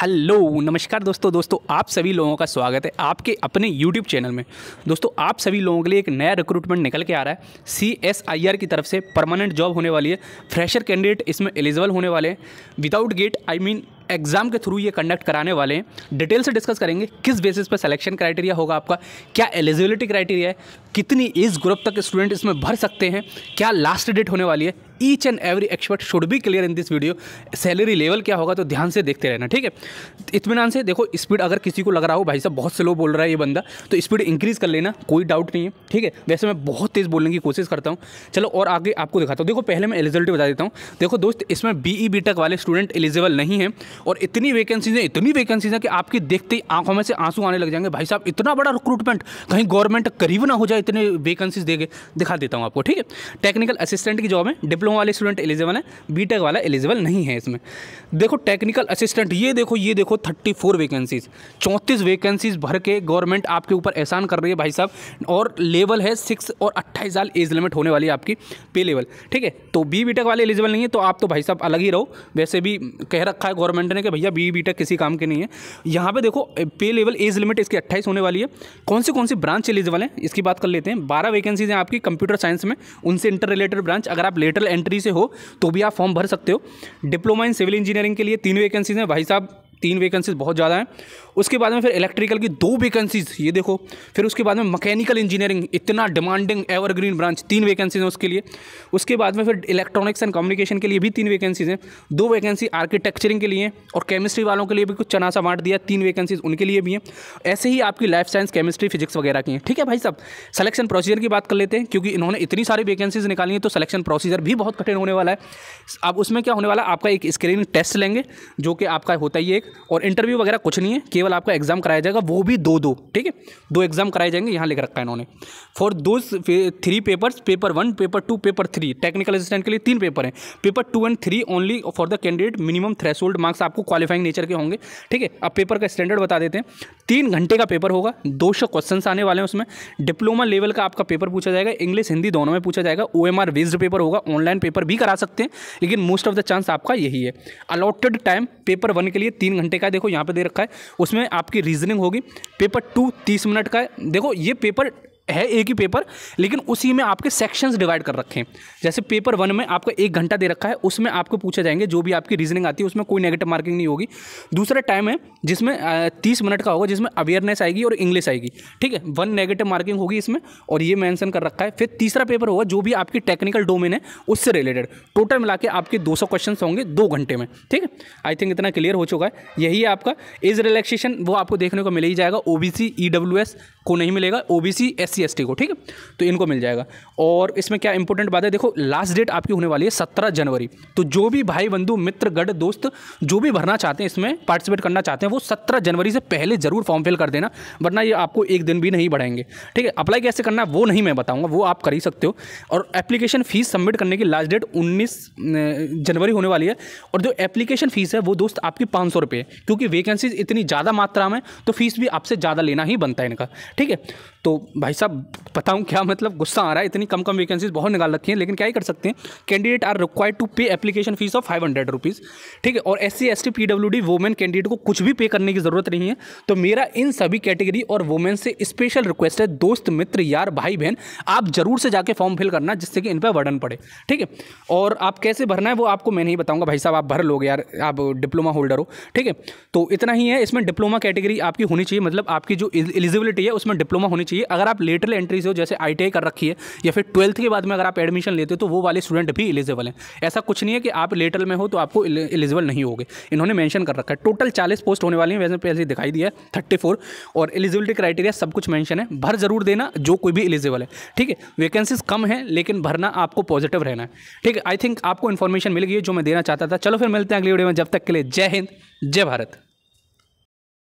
hello नमस्कार दोस्तों दोस्तों आप सभी लोगों का स्वागत है आपके अपने यूट्यूब चैनल में दोस्तों आप सभी लोगों के लिए एक नया रिक्रूटमेंट निकल के आ रहा है सी एस आई आर की तरफ से परमानेंट जॉब होने वाली है फ्रेशर कैंडिडेट इसमें एलिजिबल होने वाले हैं without gate I mean exam के थ्रू ये कंडक्ट कराने वाले हैं डिटेल से डिस्कस करेंगे किस बेसिस पर सिलेक्शन क्राइटेरिया होगा आपका क्या एलिजिबिलिटी क्राइटेरिया है कितनी एज ग्रुप तक स्टूडेंट इसमें भर सकते हैं क्या लास्ट डेट होने वाली है each and every expert should be clear in this video salary level क्या होगा तो ध्यान से देखते रहना ठीक है इतमान से देखो स्पीड अगर किसी को लग रहा हो भाई साहब बहुत स्लो बोल रहा है ये बंदा तो स्पीड इंक्रीज़ कर लेना कोई डाउट नहीं है ठीक है वैसे मैं बहुत तेज़ बोलने की कोशिश करता हूँ चलो और आगे आपको दिखाता हूँ देखो पहले मैं एलिजिबिलिटी बता देता हूँ देखो दोस्त इसमें बी ई बी टेक वाले स्टूडेंट एलिजिबल नहीं है और इतनी वैकेंसीज हैं इतनी वैकेंसीज हैं कि आपकी देखते ही आंखों में से आंसू आने लग जाएंगे भाई साहब इतना बड़ा रिक्रूटमेंट कहीं गवर्नमेंट करीब ना हो जाए इतने वैकेंसीज देंगे दिखा देता हूँ आपको ठीक है टेक्निकल असिस्टेंट की जॉब है डिप्लोमा वाले स्टूडेंट एलिजिबल है बीटेक वाला एलिजिबल नहीं है इसमें देखो टेक्निकल असिस्टेंट ये देखो ये देखो थर्टी फोर वैकेंसीज चौंतीस वैकेंसीज भर के गवर्नमेंट आपके ऊपर एहसान कर रही है भाई साहब और लेवल है सिक्स और अट्ठाईस साल एज लिमिट होने वाली आपकी पे लेवल ठीक है तो बी बीटेक वाले एलिजिबल नहीं है तो आप तो भाई साहब अलग ही रहो वैसे भी कह रखा है गवर्नमेंट कंटेनर कि भैया बी बी किसी काम के नहीं है यहाँ पे देखो पे लेवल एज लिमिट इसकी अट्ठाईस होने वाली है कौन सी कौन सी ब्रांच एलिजिबल है इसकी बात कर लेते हैं बारह वैकेंसीज हैं आपकी कंप्यूटर साइंस में उनसे इंटर रिलेटेड ब्रांच अगर आप लेटर एंट्री से हो तो भी आप फॉर्म भर सकते हो डिप्लोमा इन सिविल इंजीनियरिंग के लिए तीन वैकेंसीज हैं भाई साहब तीन वैकेंसीज बहुत ज़्यादा हैं उसके बाद में फिर इलेक्ट्रिकल की दो वैकेंसीज ये देखो फिर उसके बाद में मैकेनिकल इंजीनियरिंग इतना डिमांडिंग एवरग्रीन ब्रांच तीन वैकेंसीज हैं उसके लिए उसके बाद में फिर इलेक्ट्रॉनिक्स एंड कम्युनिकेशन के लिए भी तीन वैकेंसीज हैं दो वैकेंसी आर्किटेक्चरिंग के लिए और केमिस्ट्री वालों के लिए भी कुछ चनासा बांट दिया तीन वैकेंसीज उनके लिए भी हैं ऐसे ही आपकी लाइफ साइंस केमिस्ट्री फिजिक्स वगैरह की हैं ठीक है भाई साहब सलेक्शन प्रोसीजर की बात कर लेते हैं क्योंकि इन्होंने इतनी सारी वैकेंसीज निकाली हैं तो सलेक्शन प्रोसीजर भी बहुत कठिन होने वाला है अब उसमें क्या होने वाला आपका एक स्क्रीनिंग टेस्ट लेंगे जो कि आपका होता ही एक और इंटरव्यू वगैरह कुछ नहीं है केवल आपका एग्ज़ाम कराया जाएगा वो भी दो दो ठीक है दो एग्ज़ाम कराए जाएंगे यहाँ लिख रखा है इन्होंने फॉर दो three papers paper one paper two paper three technical assistant के लिए तीन पेपर हैं paper two and three only for the candidate minimum threshold marks आपको क्वालिफाइंग नेचर के होंगे ठीक है अब पेपर का स्टैंडर्ड बता देते हैं तीन घंटे का पेपर होगा दो सौ क्वेश्चन आने वाले हैं उसमें डिप्लोमा लेवल का आपका पेपर पूछा जाएगा इंग्लिश हिंदी दोनों में पूछा जाएगा ओ एम आर पेपर होगा ऑनलाइन पेपर भी करा सकते हैं लेकिन मोस्ट ऑफ द चांस आपका यही है अलॉटेड टाइम पेपर वन के लिए तीन घंटे का देखो यहाँ पर दे रखा है उसमें आपकी रीजनिंग होगी पेपर टू तीस मिनट का है देखो ये पेपर है एक ही पेपर लेकिन उसी में आपके सेक्शंस डिवाइड कर रखे हैं जैसे पेपर वन में आपको एक घंटा दे रखा है उसमें आपको पूछे जाएंगे जो भी आपकी रीजनिंग आती है उसमें कोई नेगेटिव मार्किंग नहीं होगी दूसरा टाइम है जिसमें तीस मिनट का होगा जिसमें अवेयरनेस आएगी और इंग्लिश आएगी ठीक है वन नेगेटिव मार्किंग होगी इसमें और ये मैंसन कर रखा है फिर तीसरा पेपर होगा जो भी आपकी टेक्निकल डोमेन है उससे रिलेटेड टोटल मिला के आपके दो क्वेश्चन होंगे दो घंटे में ठीक है आई थिंक इतना क्लियर हो चुका है यही है आपका एज रिलैक्सेशन वो आपको देखने को मिल ही जाएगा ओ बी e को नहीं मिलेगा ओ बी एस को ठीक है तो इनको मिल जाएगा और इसमें क्या इंपॉर्टेंट बात है देखो लास्ट डेट आपकी होने वाली है सत्रह जनवरी तो जो भी भाई बंधु मित्र गढ़ दोस्त जो भी भरना चाहते हैं इसमें पार्टिसिपेट करना चाहते हैं वो सत्रह जनवरी से पहले ज़रूर फॉर्म फिल कर देना वरना ये आपको एक दिन भी नहीं बढ़ाएंगे ठीक है अप्लाई कैसे करना है वो नहीं मैं बताऊँगा वो आप कर ही सकते हो और एप्लीकेशन फ़ीस सबमिट करने की लास्ट डेट उन्नीस जनवरी होने वाली है और जो एप्लीकेशन फ़ीस है वो दोस्त आपकी पाँच सौ रुपये क्योंकि वैकेंसीज इतनी ज़्यादा मात्रा में तो फीस भी आपसे ज़्यादा लेना ही बनता है इनका ठीक है तो भाई साहब मतलब बताऊँ क्या मतलब गुस्सा आ रहा है इतनी कम कम वैकेंसीज बहुत निकाल रखी हैं लेकिन क्या ही कर सकते हैं candidate are required to pay application fees of five hundred rupees ठीक है और S C S T P W D women candidate को कुछ भी पे करने की ज़रूरत नहीं है तो मेरा इन सभी कैटेगरी और वोमेन से स्पेशल रिक्वेस्ट है दोस्त मित्र यार भाई बहन आप ज़रूर से जाके फॉर्म फिल करना जिससे कि इन पर वर्डन पड़े ठीक है और आप कैसे भरना है वो आपको मैं नहीं बताऊँगा भाई साहब आप भर लोगे यार आप डिप्लोमा होल्डर हो ठीक है तो इतना ही है इसमें डिप्लोमा कैटेगरी आपकी होनी चाहिए मतलब आपकी जो एलिजिबिलिटी है उसमें डिप्लोमा होनी चाहिए अगर आप लेट लेटरल एंट्री से हो जैसे आई कर रखी है या फिर ट्वेल्थ के बाद में अगर आप एडमिशन लेते हो तो वो वाले स्टूडेंट भी एलिजिबल हैं ऐसा कुछ नहीं है कि आप लेटरल में हो तो आपको एलिजिबल नहीं होगे इन्होंने मैंशन कर रखा है टोटल चालीस पोस्ट होने वाली है वैसे पहले दिखाई दिया है थर्टी फोर और एलिजिबिलिटी क्राइटेरिया सब कुछ मैंशन है भर जरूर देना जो कोई भी एलिजिबल है ठीक है वैकेंसीज कम है लेकिन भरना आपको पॉजिटिव रहना है ठीक है आई थिंक आपको इन्फॉर्मेशन मिल गई है जो मैं देना चाहता था चलो फिर मिलते हैं अगली वीडियो में जब तक के लिए जय हिंद जय भारत